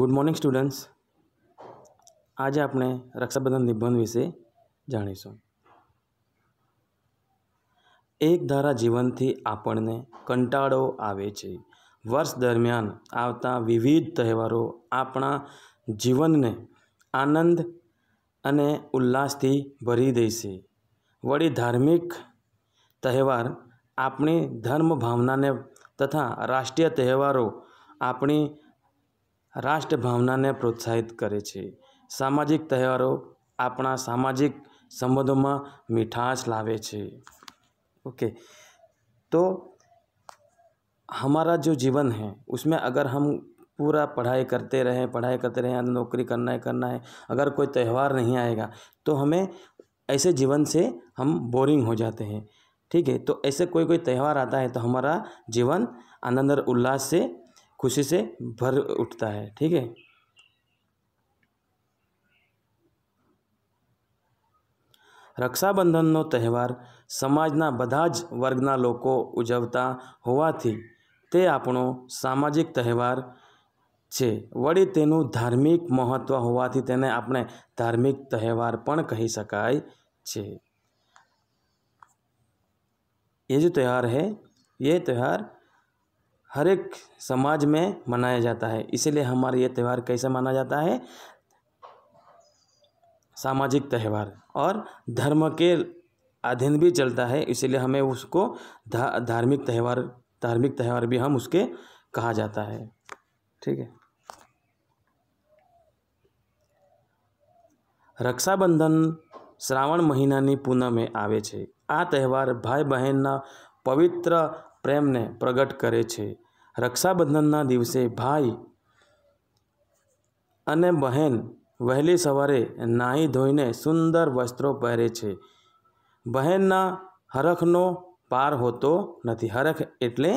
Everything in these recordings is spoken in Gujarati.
ગુડ મોર્નિંગ સ્ટુડન્ટ્સ આજે આપણે રક્ષાબંધન નિબંધ વિશે જાણીશું એક ધારા જીવનથી આપણને કંટાળો આવે છે વર્ષ દરમિયાન આવતા વિવિધ તહેવારો આપણા જીવનને આનંદ અને ઉલ્લાસથી ભરી દેશે વળી ધાર્મિક તહેવાર આપણી ધર્મ ભાવનાને તથા રાષ્ટ્રીય તહેવારો આપણી भावना ने प्रोत्साहित करे सामाजिक त्यौहारों अपना सामाजिक संबंधों में मिठास लावे छे ओके तो हमारा जो जीवन है उसमें अगर हम पूरा पढ़ाई करते रहें पढ़ाई करते रहें नौकरी करना है करना है अगर कोई त्यौहार नहीं आएगा तो हमें ऐसे जीवन से हम बोरिंग हो जाते हैं ठीक है तो ऐसे कोई कोई त्यौहार आता है तो हमारा जीवन आनंद और उल्लास से खुशी से भर उठता है ठीक है रक्षाबंधनों त्यौहार समाज बधाज वर्गना उजवता होवाथी ते आपनों सामाजिक त्यौहार है वड़ी तु धार्मिक महत्व होवाथी तेने अपने धार्मिक त्यौहार कही सकाय छे ये जो त्यौहार है ये त्यौहार हर एक समाज में मनाया जाता है इसीलिए हमारा ये त्यौहार कैसे माना जाता है सामाजिक त्यौहार और धर्म के अधीन भी चलता है इसीलिए हमें उसको धा, धार्मिक त्यौहार धार्मिक त्यौहार भी हम उसके कहा जाता है ठीक है रक्षाबंधन श्रावण રક્ષાબંધન में आवे छे आ त्यौहार भाई बहन ना पवित्र प्रेम ने प्रकट करे छे રક્ષાબંધનના દિવસે ભાઈ અને બહેન વહેલી સવારે નાહી ધોઈને સુંદર વસ્ત્રો પહેરે છે બહેનના હરખનો પાર હોતો નથી હરખ એટલે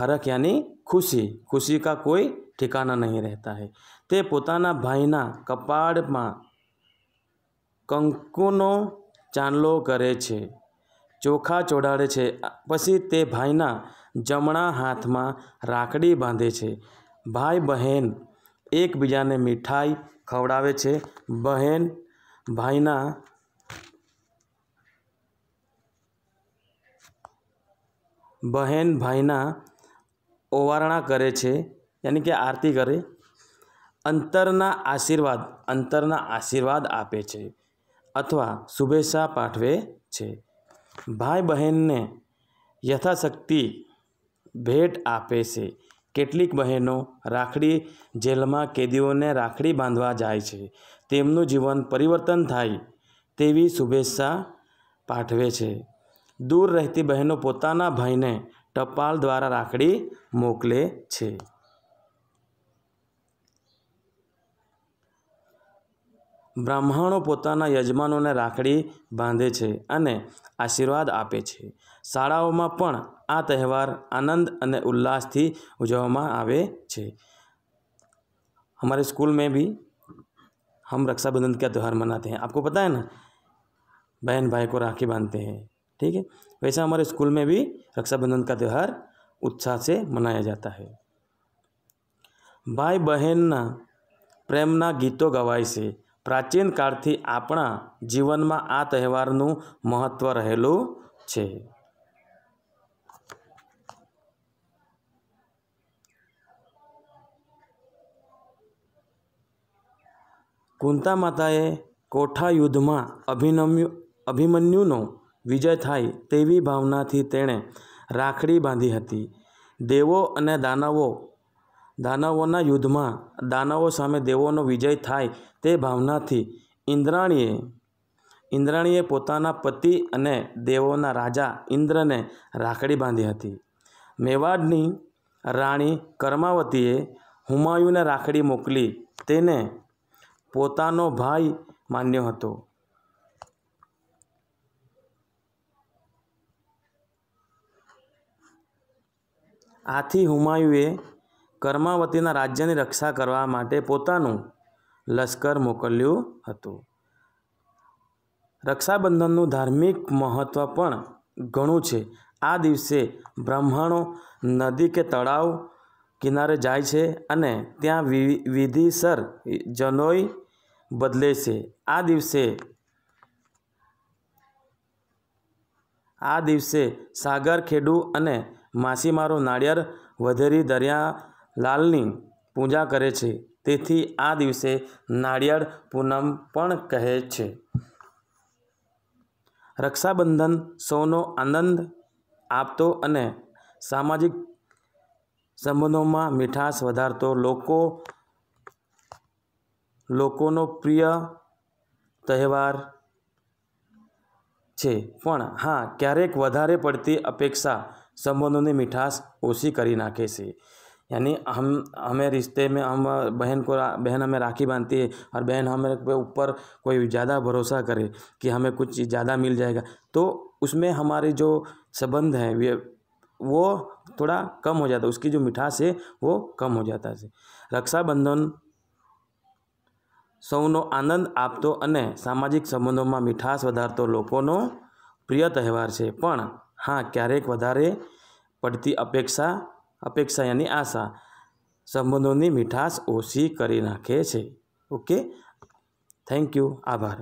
હરખ યાની ખુશી ખુશી કા કોઈ ઠેકાના નહીં રહેતા હે તે પોતાના ભાઈના કપાળમાં કંકુનો ચાંદલો કરે છે ચોખા ચોડાડે છે પછી તે ભાઈના જમણા હાથમાં રાખડી બાંધે છે ભાઈ બહેન એકબીજાને મીઠાઈ ખવડાવે છે બહેન ભાઈના બહેન ભાઈના ઓવારણા કરે છે યાની કે આરતી કરે અંતરના આશીર્વાદ અંતરના આશીર્વાદ આપે છે અથવા શુભેચ્છા પાઠવે છે ભાઈ બહેનને યથાશક્તિ ભેટ આપે છે કેટલીક બહેનો રાખડી જેલમાં કેદીઓને રાખડી બાંધવા જાય છે તેમનું જીવન પરિવર્તન થાય તેવી શુભેચ્છા પાઠવે છે દૂર રહેતી બહેનો પોતાના ભાઈને ટપાલ દ્વારા રાખડી મોકલે છે ब्राह्मणों पोता યજમાનોને ने राखड़ी बांधे आशीर्वाद आपे शालाओं में શાળાઓમાં પણ आनंद તહેવાર આનંદ અને हमारे स्कूल में भी हम रक्षाबंधन का त्यौहार मनाते हैं आपको पता है ना बहन भाई को राखी बांधते हैं ठीक है वैसा हमारे स्कूल में भी रक्षाबंधन का त्यौहार उत्साह से मनाया जाता है ભાઈ બહેનના પ્રેમના गीतों ગવાય से પ્રાચીન કાળથી આપણા જીવનમાં આ તહેવારનું મહત્ત્વ રહેલું છે કુંતા માતાએ કોઠા યુદ્ધમાં અભિનમ્યુ અભિમન્યુનો વિજય થાય તેવી ભાવનાથી તેણે રાખડી બાંધી હતી દેવો અને દાનવો દાનવોના યુદ્ધમાં દાનવો સામે દેવોનો વિજય થાય તે ભાવનાથી ઇન્દ્રાણીએ ઇન્દ્રાણીએ પોતાના પતિ અને દેવોના રાજા ઇન્દ્રને રાખડી બાંધી હતી મેવાડની રાણી કર્માવતીએ હુમાયુને રાખડી મોકલી તેને પોતાનો ભાઈ માન્યો હતો આથી હુમાયુએ કર્માવતીના રાજ્યની રક્ષા કરવા માટે પોતાનું લશ્કર મોકલ્યું હતું રક્ષાબંધનનું ધાર્મિક મહત્ત્વ પણ ઘણું છે આ દિવસે બ્રાહ્મણો નદી કે તળાવ કિનારે જાય છે અને ત્યાં વિ વિધિસર જનોય બદલે છે આ દિવસે આ દિવસે સાગર ખેડૂ અને માછીમારો નાળિયેર વધેરી દરિયા લાલની પૂજા કરે છે તેથી આ દિવસે નાળિયેર પૂનમ પણ કહે છે રક્ષાબંધન સૌનો આનંદ આપતો અને સામાજિક સંબંધોમાં મીઠાશ વધારતો લોકો લોકોનો પ્રિય તહેવાર છે પણ હા ક્યારેક વધારે પડતી અપેક્ષા સંબંધોની મીઠાશ ઓછી કરી નાખે છે यानी हम हमें रिश्ते में हम बहन को बहन हमें राखी बांधती है और बहन हमारे पे ऊपर कोई ज़्यादा भरोसा करे कि हमें कुछ ज़्यादा मिल जाएगा तो उसमें हमारे जो संबंध है वे वो थोड़ा कम हो जाता है उसकी जो मिठास है वो कम हो जाता है रक्षाबंधन सौनो आनंद आप तो અને सामाजिक संबंधों में मिठास લોકોનો પ્રિય તહેવાર છે પણ હા ક્યારેક वारे पड़ती अपेक्षा અપેક્ષા એની આશા સંબંધોની મીઠાશ ઓછી કરી નાખે છે ઓકે થેન્ક યુ આભાર